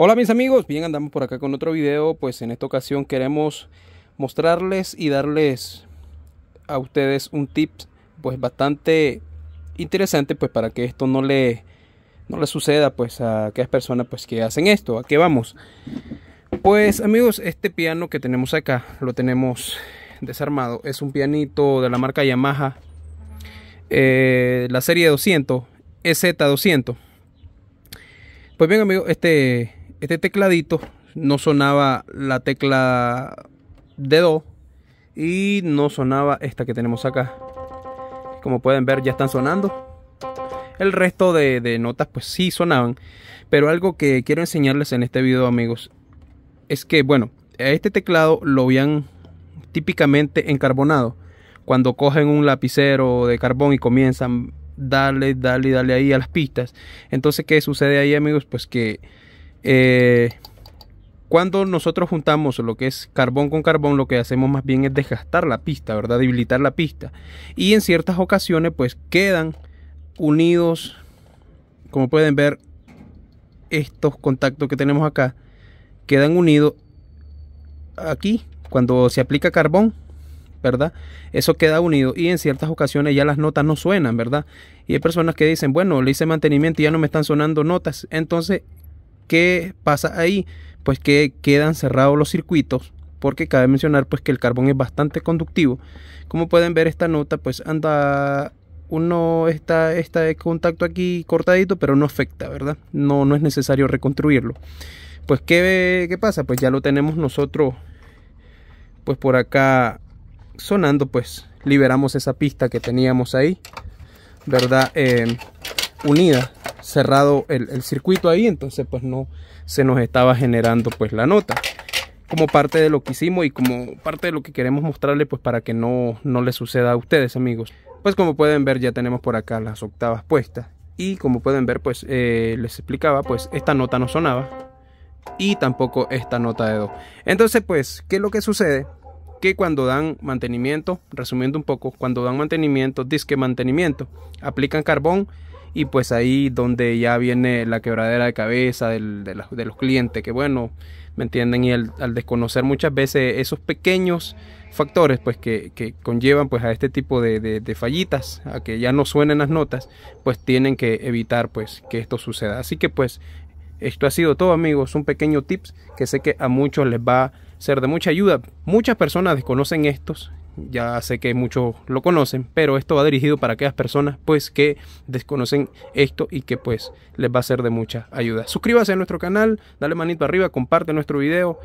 Hola mis amigos, bien andamos por acá con otro video, pues en esta ocasión queremos mostrarles y darles a ustedes un tip pues bastante interesante pues para que esto no le no le suceda pues a aquellas personas pues que hacen esto, a qué vamos. Pues amigos, este piano que tenemos acá lo tenemos desarmado, es un pianito de la marca Yamaha eh, la serie 200 EZ200 pues bien amigos, este este tecladito no sonaba la tecla de do y no sonaba esta que tenemos acá como pueden ver ya están sonando el resto de, notas pues sí sonaban pero algo que quiero enseñarles en este video amigos es que bueno este teclado lo habían típicamente encarbonado cuando cogen un lapicero de carbón y comienzan darle dale darle ahí a las pistas entonces qué sucede ahí amigos pues que eh, cuando nosotros juntamos lo que es carbón con carbón, lo que hacemos más bien es desgastar la pista, ¿verdad? Debilitar la pista. Y en ciertas ocasiones, pues quedan unidos, como pueden ver, estos contactos que tenemos acá, quedan unidos aquí, cuando se aplica carbón, ¿verdad? Eso queda unido y en ciertas ocasiones ya las notas no suenan, ¿verdad? Y hay personas que dicen, bueno, le hice mantenimiento y ya no me están sonando notas. Entonces ¿Qué pasa ahí? Pues que quedan cerrados los circuitos porque cabe mencionar pues que el carbón es bastante conductivo. Como pueden ver esta nota pues anda uno está de contacto aquí cortadito pero no afecta, ¿verdad? No, no es necesario reconstruirlo. Pues ¿qué, ¿qué pasa? Pues ya lo tenemos nosotros pues por acá sonando pues liberamos esa pista que teníamos ahí, ¿verdad? Em, unida cerrado el, circuito ahí, entonces pues no se nos estaba generando pues la nota. Como parte de lo que hicimos y como parte de lo que queremos mostrarle pues para que no, no le suceda a ustedes amigos. Pues como pueden ver ya tenemos por acá las octavas puestas y como pueden ver pues eh, les explicaba pues esta nota no sonaba y tampoco esta nota de do. Entonces pues, ¿qué es lo que sucede? que cuando dan mantenimiento, resumiendo un poco, cuando dan mantenimiento, disque mantenimiento, aplican carbón, y pues ahí donde ya viene la quebradera de cabeza del, de, los clientes, que bueno, ¿me entienden? Y al desconocer muchas veces esos pequeños factores pues que, conllevan pues a este tipo de, de, de, fallitas, a que ya no suenen las notas, pues tienen que evitar pues que esto suceda. Así que pues esto ha sido todo amigos, un pequeño tips que sé que a muchos les va a ser de mucha ayuda. Muchas personas desconocen estos ya sé que muchos lo conocen, pero esto va dirigido para aquellas personas pues que desconocen esto y que pues les va a ser de mucha ayuda. Suscríbase a nuestro canal, dale manito arriba, comparte nuestro video.